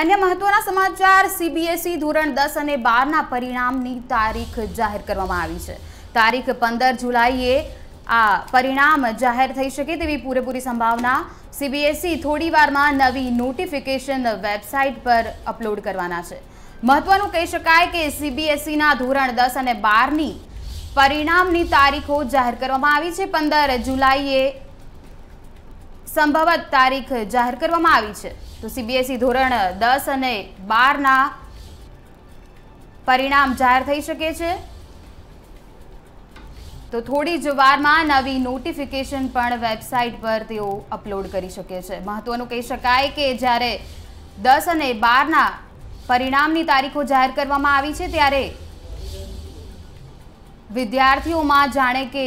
અન્ય મહત્વના સમાચાર સીબીએસઈ e ધોરણ દસ અને બારના પરિણામની તારીખ જાહેર કરવામાં આવી છે તારીખ પંદર જુલાઈએ આ પરિણામ જાહેર થઈ શકે તેવી પૂરેપૂરી સંભાવના સીબીએસઈ e થોડીવારમાં નવી નોટિફિકેશન વેબસાઇટ પર અપલોડ કરવાના છે મહત્વનું કહી શકાય કે સીબીએસઈના ધોરણ દસ અને બારની પરિણામની તારીખો જાહેર કરવામાં આવી છે પંદર જુલાઈએ સંભવત તારીખ જાહેર કરવામાં આવી છે તો સીબીએસઈ e ધોરણ દસ અને બારના પરિણામ જાહેર થઈ શકે છે તો થોડી જ વારમાં નવી નોટિફિકેશન પણ વેબસાઇટ પર તેઓ અપલોડ કરી શકે છે મહત્વનું કહી શકાય કે જ્યારે દસ અને બારના પરિણામની તારીખો જાહેર કરવામાં આવી છે ત્યારે વિદ્યાર્થીઓમાં જાણે કે